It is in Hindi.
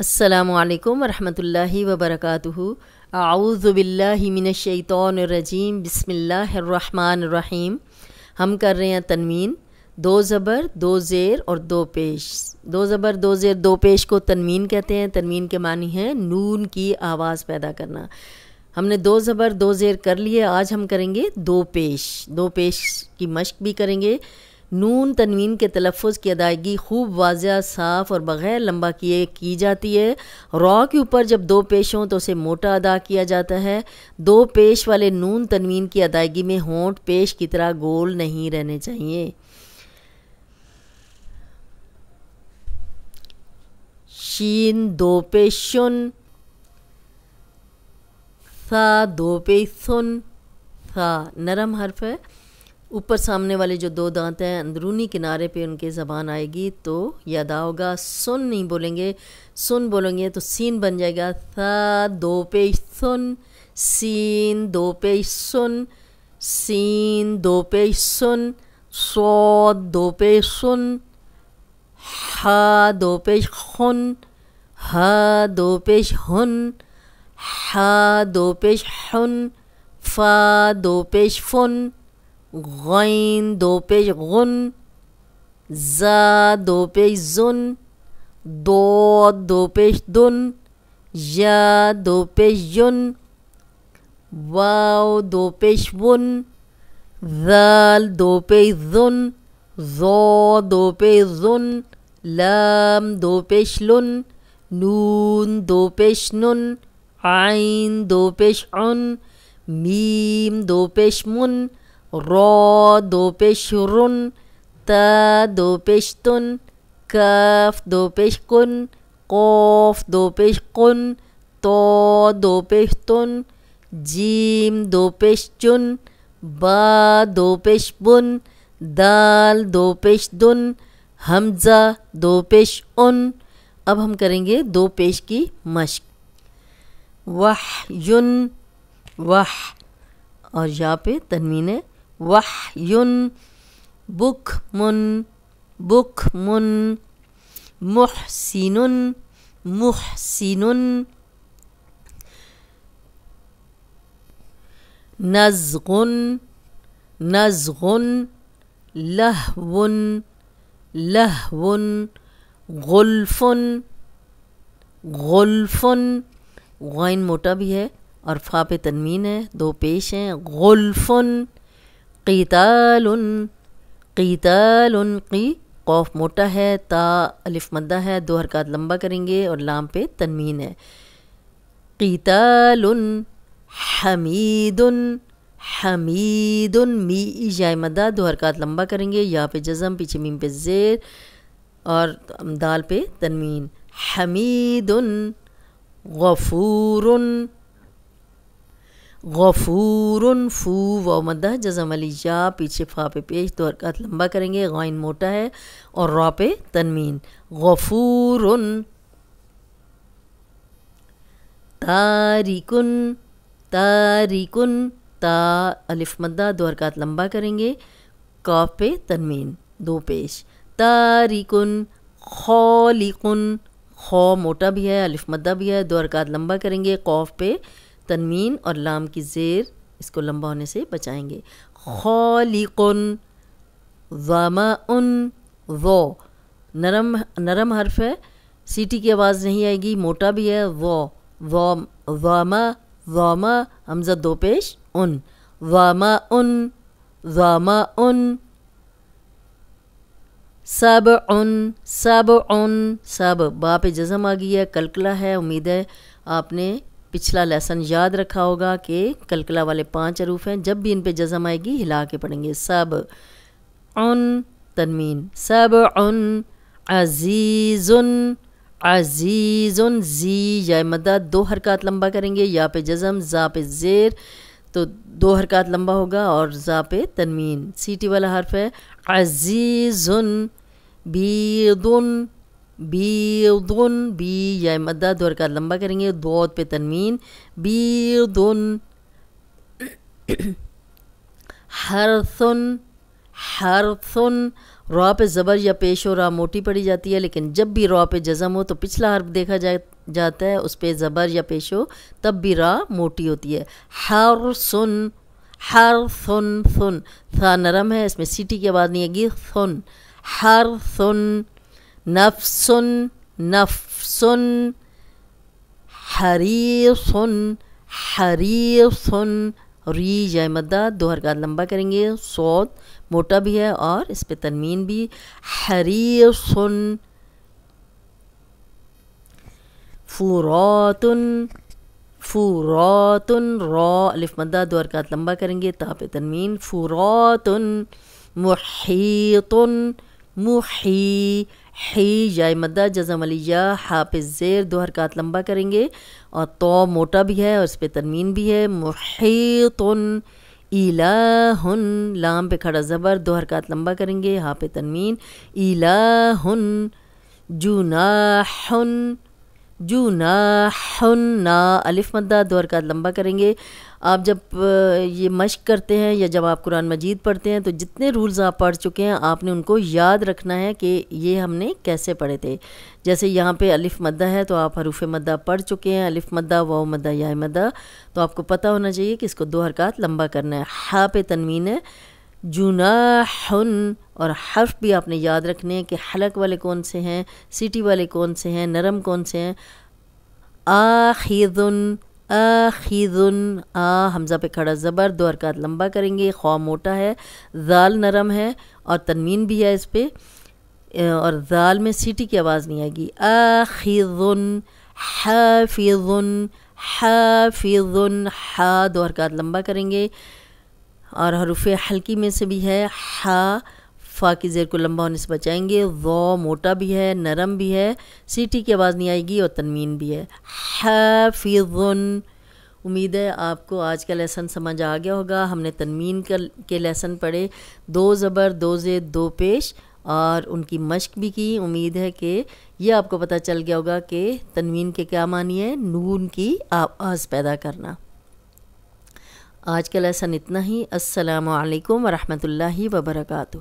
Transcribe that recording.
असलकम वरहि वबरक आउज़बिल्लिमिनशैतरजीम बसमीम हम कर रहे हैं तनवीन दो ज़बर दो ज़ेर और दो पेश दो ज़बर दो ज़ेर दो पेश को तनवीन कहते हैं तनवीन के मानी है नून की आवाज़ पैदा करना हमने दो ज़बर दो ज़ेर कर लिए आज हम करेंगे दो पेश दो पेश की मश्क भी करेंगे नून तनवीन के तलफ़ की अदायगी खूब वाजिया साफ़ और बग़ैर लंबा किए की जाती है रॉ के ऊपर जब दो पेश हों तो उसे मोटा अदा किया जाता है दो पेश वाले नून तनवीन की अदायगी में होंठ पेश की तरह गोल नहीं रहने चाहिए शीन दो पेश सा दो सुन सा नरम हर्फ है ऊपर सामने वाले जो दो दांत हैं अंदरूनी किनारे पे उनकी ज़बान आएगी तो याद होगा सुन नहीं बोलेंगे सुन बोलेंगे तो सीन बन जाएगा था दो पेश सुन सीन दो पेश सुन सीन दो पेश सुन सो दो पेश सुन हा दो पेश खुन हा दो पेश हुन हा दो पेश हुन फा दो पेश फुन Rein, Doppel, Run. Za, Doppel, Sun. Do, Doppel, Dun. Ja, Doppel, Jun. Wow, Doppel, Wun. Dal, Doppel, Dun. So, Doppel, Sun. Lam, Doppel, Lun. Nun, Doppel, Nun. Ein, Doppel, Un. Mim, Doppel, Mun. रो दो पेश रुन त दो पेश तुन कफ दो पेश कुन कोफ दो पेश कुन तो दो पेश तुन जीम दो पेश चुन ब दो पेश बुन दाल दो पेश दुन हमज़ा दो पेश उन अब हम करेंगे दो पेश की मश्क वाह युन वाह और यहाँ पे तनवीन मुन बुख मुन मुहसिनुन मुहसिनुन नज़गुन नज़गुन लहवुन लहवुन गुल्फुन गुल्फुन गैन मोटा भी है और फापे तनमीन है दो पेश हैं गुल्फुन कीताल कीताल की खौफ मोटा है ता अलिफ मद्दा है दो हरकत लंबा करेंगे और लाम पे तनमीन है कीताल हमीद हमीद मी ईजाय मद्दा दो हरकत लंबा करेंगे यहाँ पे जज़म पीछे मीम पे जेर और दाल पे तनमीन हमीद गफूर गफूर फू व अली या पीछे फा पे पेश तो हरकत लंबा करेंगे ग़ाइन मोटा है और रॉ पे तनमीन गफूर तारिकुन तारिकुन ता अलिफ मद्दा दो हरकत लंबा करेंगे काफ पे तनमीन दो पेश तारिकुन खौलिकुन खौ मोटा भी है अलिफ मदा भी है दो हरकत लंबा करेंगे कौफ पे तनवीन और लाम की ज़ेर इसको लंबा होने से बचाएंगे खौलिकुन वामा उन वो नरम नरम हर्फ है सीटी की आवाज़ नहीं आएगी मोटा भी है वो वो वामा वामा हमजा दो पेश उन वामा उन वामा उन सब उन सब उन सब बाप पे जज़म आ गई है कलकला है उम्मीद है आपने पिछला लेसन याद रखा होगा कि कलकला वाले पांच अरूफ हैं जब भी इन पे जज़म आएगी हिला के पढ़ेंगे सब उन तनमीन सब उन अजीज़ुन अजीज़ुन जी या मदा दो हरकत लंबा करेंगे या पे जज़म जा पे ज़ेर तो दो हरकत लंबा होगा और जा पे तनमीन सीटी वाला हरफ है अजीज़ुन बीदुन बीदुन बी या मद्दा दौर का लंबा करेंगे दौद पे तनवीन बीदुन हरसुन हरसुन रॉ पे ज़बर या पेश और रॉ मोटी पड़ी जाती है लेकिन जब भी रॉ पे जज़म हो तो पिछला हर्फ देखा जा, जाता है उस पर ज़बर या पेश हो तब भी रा मोटी होती है हर सुन हर सुन सुन था नरम है इसमें सीटी की आवाज़ नहीं आएगी सुन हर सुन नफ्सुन नफ्सुन हरीसुन हरीसुन री जय मद्दा दोहर का लंबा करेंगे सौत मोटा भी है और इस पर तनमीन भी हरीसुन फुरातुन फुरातुन रॉ अलिफ मद्दा दो हरकत लंबा करेंगे ताप तनमीन फुरातुन मुहीतुन मुही ही या मद्दा जजम या हाफ ज़ेर दो हरकत लंबा करेंगे और तो मोटा भी है और इस पर तरमीन भी है मुहितुन हन लाम पे खड़ा ज़बर दो हरकत लंबा करेंगे हाँ तनमीन तनमीन हन जुनाहुन जू ना हन ना अलिफ मद्दा दो हरकत लंबा करेंगे आप जब ये मश्क करते हैं या जब आप कुरान मजीद पढ़ते हैं तो जितने रूल्स आप पढ़ चुके हैं आपने उनको याद रखना है कि ये हमने कैसे पढ़े थे जैसे यहाँ पे अलिफ मद्दा है तो आप हरूफ मद्दा पढ़ चुके हैं अलिफ मद्दा वाओ मद्दा या मद्दा तो आपको पता होना चाहिए कि इसको दो हरकत लंबा करना है हा पे तनवीन है जुनाहन और हर्फ भी आपने याद रखने हैं कि हलक वाले कौन से हैं सिटी वाले कौन से हैं नरम कौन से हैं आखिदुन आखिदुन आ हमज़ा पे खड़ा ज़बर दो हरकत लंबा करेंगे ख्वा मोटा है दाल नरम है और तनमीन भी है इस पर और दाल में सीटी की आवाज़ नहीं आएगी आखिदुन हाफिजुन हाफिजुन हा दो हरकत लंबा करेंगे और हरूफ हल्की में से भी है हा फा की ज़ेर को लंबा होने से बचाएंगे वो मोटा भी है नरम भी है सीटी की आवाज़ नहीं आएगी और तनमीन भी है हाफिजुन उम्मीद है आपको आज का लेसन समझ आ गया होगा हमने तनवीन के लेसन पढ़े दो ज़बर दो जे दो पेश और उनकी मश्क भी की उम्मीद है कि यह आपको पता चल गया होगा कि तनवीन के क्या मानिए नून की आवाज़ पैदा करना आज के लेसन इतना ही अस्सलाम वालेकुम वरहमतुल्लाहि